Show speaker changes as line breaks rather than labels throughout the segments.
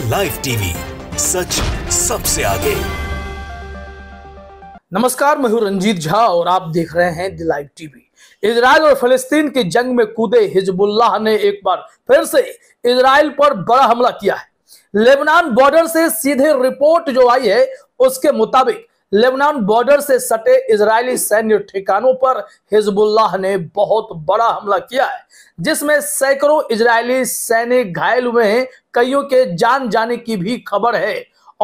live TV सच सबसे आगे नमस्कार मैं हूं रंजीत झा और आप देख रहे हैं लाइव टीवी इसराइल और फलस्तीन की जंग में कूदे हिजबुल्लाह ने एक बार फिर से इसराइल पर बड़ा हमला किया है लेबनान बॉर्डर से सीधे रिपोर्ट जो आई है उसके मुताबिक लेबनान बॉर्डर से सटे इजरायली सैन्य ठिकानों पर हिजबुल्लाह ने बहुत बड़ा हमला किया है जिसमें सैकड़ों इजरायली सैनिक घायल हुए हैं कईयों के जान जाने की भी खबर है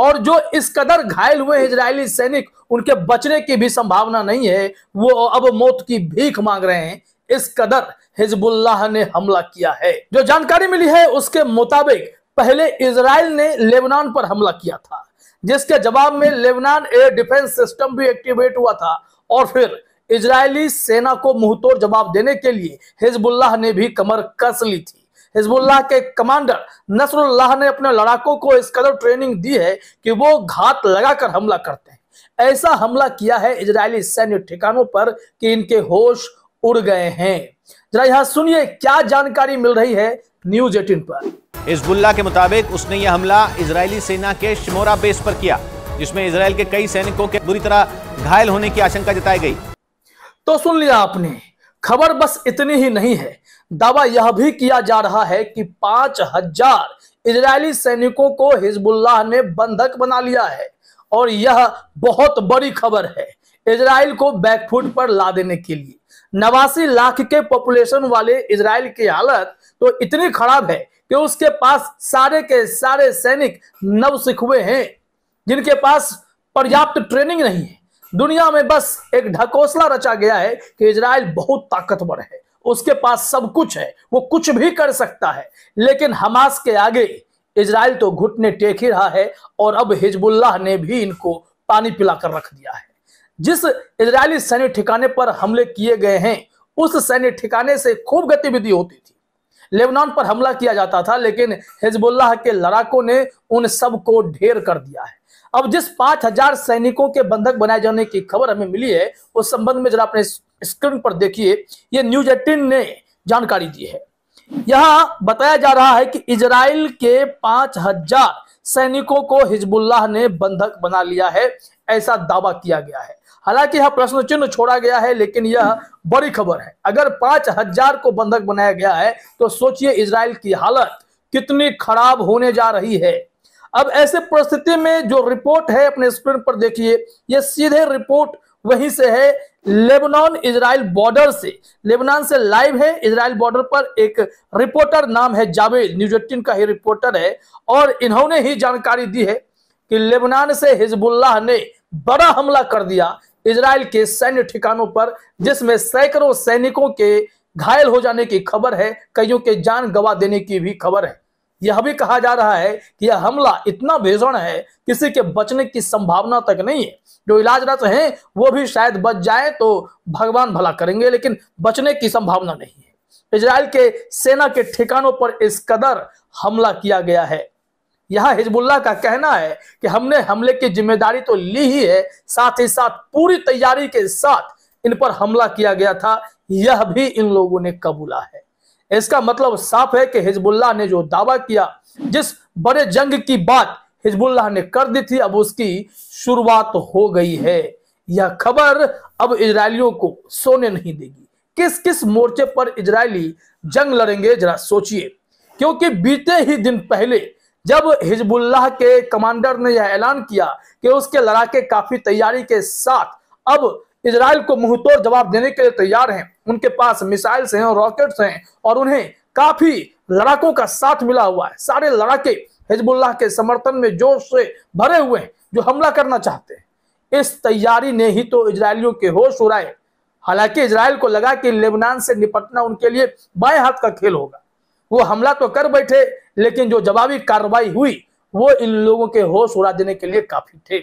और जो इस कदर घायल हुए इजरायली सैनिक उनके बचने की भी संभावना नहीं है वो अब मौत की भीख मांग रहे हैं इस कदर हिजबुल्लाह ने हमला किया है जो जानकारी मिली है उसके मुताबिक पहले इसराइल ने लेबनान पर हमला किया था जिसके जवाब में लेबनान एयर डिफेंस सिस्टम भी एक्टिवेट हुआ था और फिर इजरायली सेना को मुंहतोड़ जवाब देने के लिए हिजबुल्लाह ने भी कमर कस ली थी हिजबुल्लाह के कमांडर नसरुल्लाह ने अपने लड़ाकों को इस कदर ट्रेनिंग दी है कि वो घात लगाकर हमला करते हैं ऐसा हमला किया है इजरायली सैन्य ठिकानों पर कि इनके होश उड़ गए हैं जरा यहां सुनिए क्या जानकारी मिल रही है न्यूज एटीन पर हिजबुल्ला के मुताबिक उसने यह हमला इसराइली सेना के शिमोरा बेस पर किया जिसमें इसराइल के कई सैनिकों के बुरी तरह घायल होने की आशंका जताई गई तो सुन लिया आपने खबर बस इतनी ही नहीं है दावा यह भी किया जा रहा है कि पांच हजार इजरायली सैनिकों को हिजबुल्लाह ने बंधक बना लिया है और यह बहुत बड़ी खबर है इसराइल को बैकफुट पर ला देने के लिए नवासी लाख के पॉपुलेशन वाले इसराइल की हालत तो इतनी खराब है कि उसके पास सारे के सारे सैनिक नव सिखुए हैं जिनके पास पर्याप्त ट्रेनिंग नहीं है दुनिया में बस एक ढकोसला रचा गया है कि इसराइल बहुत ताकतवर है उसके पास सब कुछ है वो कुछ भी कर सकता है लेकिन हमास के आगे इसराइल तो घुटने टेक ही रहा है और अब हिजबुल्लाह ने भी इनको पानी पिलाकर रख दिया है जिस इजरायली सैन्य ठिकाने पर हमले किए गए हैं उस सैन्य ठिकाने से खूब गतिविधि होती थी लेबनान पर हमला किया जाता था लेकिन हिजबुल्लाह के लड़ाकों ने उन सब को ढेर कर दिया है अब जिस 5000 सैनिकों के बंधक बनाए जाने की खबर हमें मिली है उस संबंध में जरा अपने स्क्रीन पर देखिए ये न्यूज एटीन ने जानकारी दी है यहां बताया जा रहा है कि इसराइल के 5000 सैनिकों को हिजबुल्लाह ने बंधक बना लिया है ऐसा दावा किया गया है हालांकि यह प्रश्न चिन्ह छोड़ा गया है लेकिन यह बड़ी खबर है अगर पांच हजार को बंधक बनाया गया है तो सोचिए इसराइल की हालत कितनी खराब होने जा रही है अब ऐसे परिस्थिति में जो रिपोर्ट है अपने स्क्रीन पर देखिए यह सीधे रिपोर्ट वहीं से है लेबनान इसराइल बॉर्डर से लेबनान से लाइव है इसराइल बॉर्डर पर एक रिपोर्टर नाम है जावेद न्यूज एटीन का ही रिपोर्टर है और इन्होंने ही जानकारी दी है कि लेबनान से हिजबुल्लाह ने बड़ा हमला कर दिया इसराइल के सैन्य ठिकानों पर जिसमें सैकड़ों सैनिकों के घायल हो जाने की खबर है कईयों के जान गवा देने की भी खबर है यह भी कहा जा रहा है कि यह हमला इतना भीषण है किसी के बचने की संभावना तक नहीं है जो इलाजरत हैं वो भी शायद बच जाए तो भगवान भला करेंगे लेकिन बचने की संभावना नहीं है इसराइल के सेना के ठिकानों पर इस कदर हमला किया गया है यहाँ हिजबुल्ला का कहना है कि हमने हमले की जिम्मेदारी तो ली ही है साथ ही साथ पूरी तैयारी के साथ इन पर हमला किया गया था यह भी इन लोगों ने कबूला है इसका मतलब साफ है कि हिजबुल्ला ने जो दावा किया जिस बड़े जंग की बात हिजबुल्ला ने कर दी थी अब उसकी शुरुआत हो गई है यह खबर अब इसराइलियों को सोने नहीं देगी किस किस मोर्चे पर इजरायली जंग लड़ेंगे जरा सोचिए क्योंकि बीते ही दिन पहले जब हिजबुल्लाह के कमांडर ने यह ऐलान किया कि उसके लड़ाके काफी तैयारी के साथ अब इसराइल को मुंहतोड़ जवाब देने के लिए तैयार हैं उनके पास मिसाइल्स हैं और रॉकेट्स हैं और उन्हें काफी लड़ाकों का साथ मिला हुआ है सारे लड़ाके हिजबुल्लाह के समर्थन में जोश से भरे हुए हैं जो हमला करना चाहते हैं इस तैयारी ने ही तो इसराइलियों के होश उड़ाए हालांकि इसराइल को लगा कि लेबनान से निपटना उनके लिए बाएं हाथ का खेल होगा वो हमला तो कर बैठे लेकिन जो जवाबी कार्रवाई हुई वो इन लोगों के होश उड़ा देने के लिए काफी थे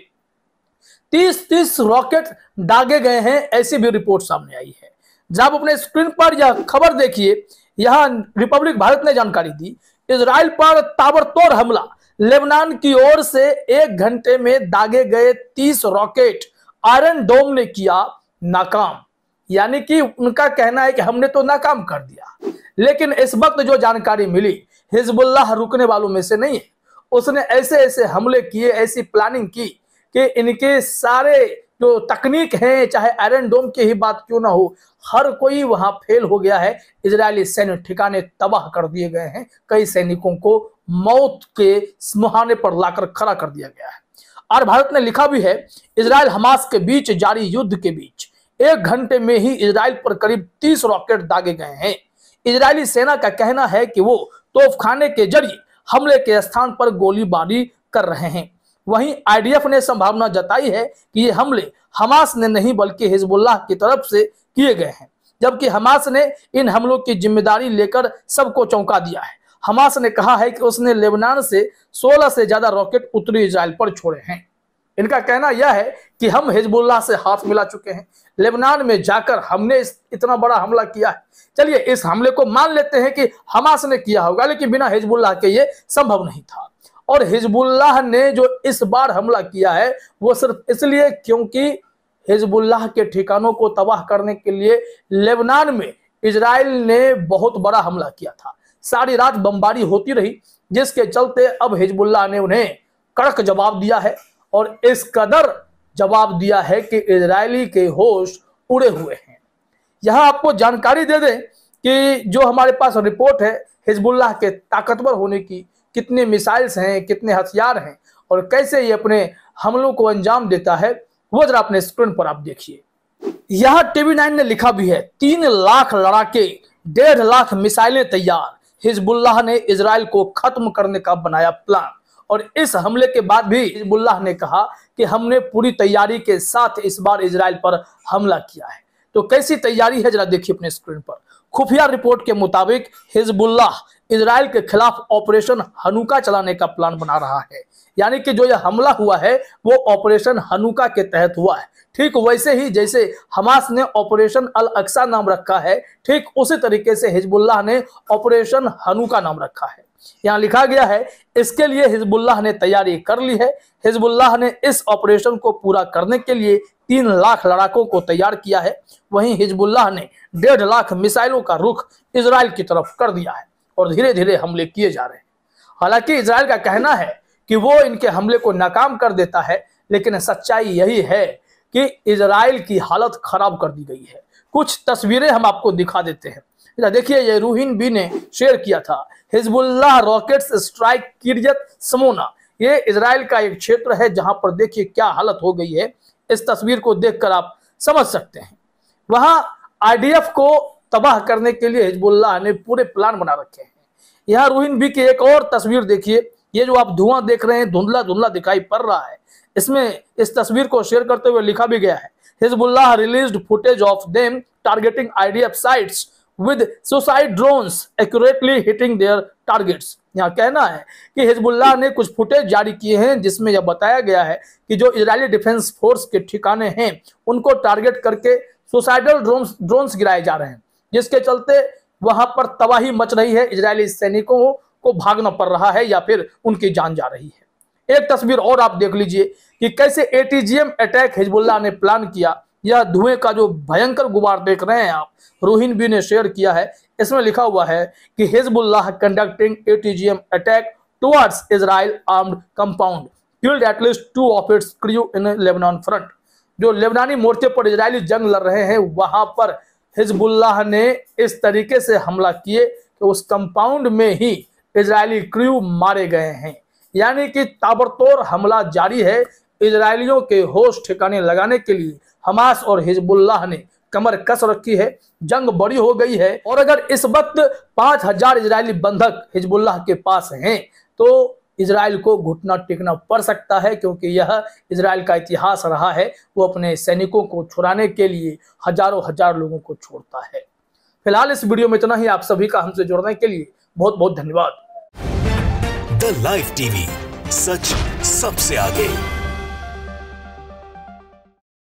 तीस तीस रॉकेट दागे गए हैं ऐसी भी रिपोर्ट सामने आई है जब अपने स्क्रीन पर यह खबर देखिए यहां रिपब्लिक भारत ने जानकारी दी इसराइल पर ताबड़तोड़ हमला लेबनान की ओर से एक घंटे में दागे गए तीस रॉकेट आयरन डोम ने किया नाकाम यानी कि उनका कहना है कि हमने तो नाकाम कर दिया लेकिन इस वक्त जो जानकारी मिली हिजबुल्लाह रुकने वालों में से नहीं है उसने ऐसे ऐसे हमले किए ऐसी प्लानिंग की कि इनके सारे जो तकनीक हैं चाहे आयरन डोम की ही बात क्यों ना हो हर कोई वहां फेल हो गया है इजरायली सैन्य ठिकाने तबाह कर दिए गए हैं कई सैनिकों को मौत के मुहाने पर लाकर खड़ा कर दिया गया है और भारत ने लिखा भी है इसराइल हमास के बीच जारी युद्ध के बीच एक घंटे में ही इसराइल पर करीब तीस रॉकेट दागे गए हैं इजरायली सेना का कहना है कि वो तोपखाने के जरिए हमले के स्थान पर गोलीबारी कर रहे हैं वहीं आईडीएफ ने संभावना जताई है कि ये हमले हमास ने नहीं बल्कि हिजबुल्लाह की तरफ से किए गए हैं जबकि हमास ने इन हमलों की जिम्मेदारी लेकर सबको चौंका दिया है हमास ने कहा है कि उसने लेबनान से 16 से ज्यादा रॉकेट उत्तरी इसराइल पर छोड़े हैं इनका कहना यह है कि हम हिजबुल्लाह से हाथ मिला चुके हैं लेबनान में जाकर हमने इस इतना बड़ा हमला किया है चलिए इस हमले को मान लेते हैं कि हमास ने किया होगा लेकिन बिना हिजबुल्लाह के ये संभव नहीं था और हिजबुल्लाह ने जो इस बार हमला किया है वो सिर्फ इसलिए क्योंकि हिजबुल्लाह के ठिकानों को तबाह करने के लिए लेबनान में इसराइल ने बहुत बड़ा हमला किया था सारी रात बमबारी होती रही जिसके चलते अब हिजबुल्लाह ने उन्हें कड़क जवाब दिया है और इस कदर जवाब दिया है कि इसराइली के होश उड़े हुए हैं यहां आपको जानकारी दे दें कि जो हमारे पास रिपोर्ट है हिजबुल्लाह के ताकतवर होने की कितने मिसाइल्स हैं कितने हथियार हैं और कैसे ये अपने हमलों को अंजाम देता है वो जरा अपने स्क्रीन पर आप देखिए यहाँ टीवी नाइन ने लिखा भी है तीन लाख लड़ाके डेढ़ लाख मिसाइलें तैयार हिजबुल्लाह ने इसराइल को खत्म करने का बनाया प्लान और इस हमले के बाद भी हिजबुल्लाह ने कहा कि हमने पूरी तैयारी के साथ इस बार इसराइल पर हमला किया है तो कैसी तैयारी है जरा देखिए अपने स्क्रीन पर खुफिया रिपोर्ट के मुताबिक हिजबुल्लाह इसराइल के खिलाफ ऑपरेशन हनुका चलाने का प्लान बना रहा है यानी कि जो यह हमला हुआ है वो ऑपरेशन हनुका के तहत हुआ है ठीक वैसे ही जैसे हमास ने ऑपरेशन अल अक्सा नाम रखा है ठीक उसी तरीके से हिजबुल्लाह ने ऑपरेशन हनुका नाम रखा है यहाँ लिखा गया है इसके लिए हिजबुल्लाह ने तैयारी कर ली है हिजबुल्लाह ने इस ऑपरेशन को पूरा करने के लिए तीन लाख लड़ाकों को तैयार किया है वहीं हिजबुल्लाह ने डेढ़ लाख मिसाइलों का रुख इसराइल की तरफ कर दिया है और धीरे धीरे हमले किए जा रहे हैं हालांकि इसराइल का कहना है कि वो इनके हमले को नाकाम कर देता है लेकिन सच्चाई यही है कि इसराइल की हालत खराब कर दी गई है कुछ तस्वीरें हम आपको दिखा देते हैं देखिए ये रूहिन बी ने शेयर किया था Hezbollah rockets strike Kiryat Shmona ये इसराइल का एक क्षेत्र है जहां पर देखिए क्या हालत हो गई है इस तस्वीर को देखकर आप समझ सकते हैं वहां आरडीएफ को तबाह करने के लिए हिजबुल्लाह ने पूरे प्लान बना रखे हैं यहाँ रूहिन बी की एक और तस्वीर देखिए ये जो आप धुआं देख रहे हैं धुंधला धुंधला दिखाई पड़ रहा है इसमें इस तस्वीर को शेयर करते हुए लिखा भी गया है Hezbollah released footage of them targeting IDF sites with suicide drones accurately hitting their targets यहाँ कहना है कि हिजबुल्ला ने कुछ फुटेज जारी किए हैं जिसमें यह बताया गया है कि जो इजरायली डिफेंस फोर्स के ठिकाने हैं उनको टारगेट करके सुसाइडल ड्रोन्स ड्रोन्स गिराए जा रहे हैं जिसके चलते वहां पर तबाही मच रही है इजरायली सैनिकों को भागना पड़ रहा है या फिर उनकी जान जा रही है एक तस्वीर और आप देख लीजिए कि कैसे एटीजीएम अटैक हिजबुल्ला ने प्लान किया यह धुएं का जो भयंकर गुबार देख रहे हैं आप रोहिन बी ने शेयर किया है इसमें लिखा हुआ है कि Hezbollah conducting ATGM attack towards Israel armed compound killed at least two of its crew in Lebanon front जो लेबनानी मोर्चे पर इजरायली जंग लड़ रहे हैं वहां पर हिजबुल्लाह ने इस तरीके से हमला किए कि उस कंपाउंड में ही इजरायली क्रू मारे गए हैं यानी कि ताबड़तोड़ हमला जारी है इजरायलियों के होश ठिकाने लगाने के लिए हमास और हिजबुल्लाह ने कमर कस रखी है जंग बड़ी हो गई है और अगर इस वक्त पांच हजार इसराइली बंधक हिजबुल्लाह के पास हैं तो इसराइल को घुटना टेकना पड़ सकता है क्योंकि यह इसराइल का इतिहास रहा है वो अपने सैनिकों को छुड़ाने के लिए हजारों हजार लोगों को छोड़ता है फिलहाल इस वीडियो में इतना ही आप सभी का हमसे जुड़ने के लिए बहुत बहुत धन्यवाद द लाइफ टीवी सच सबसे आगे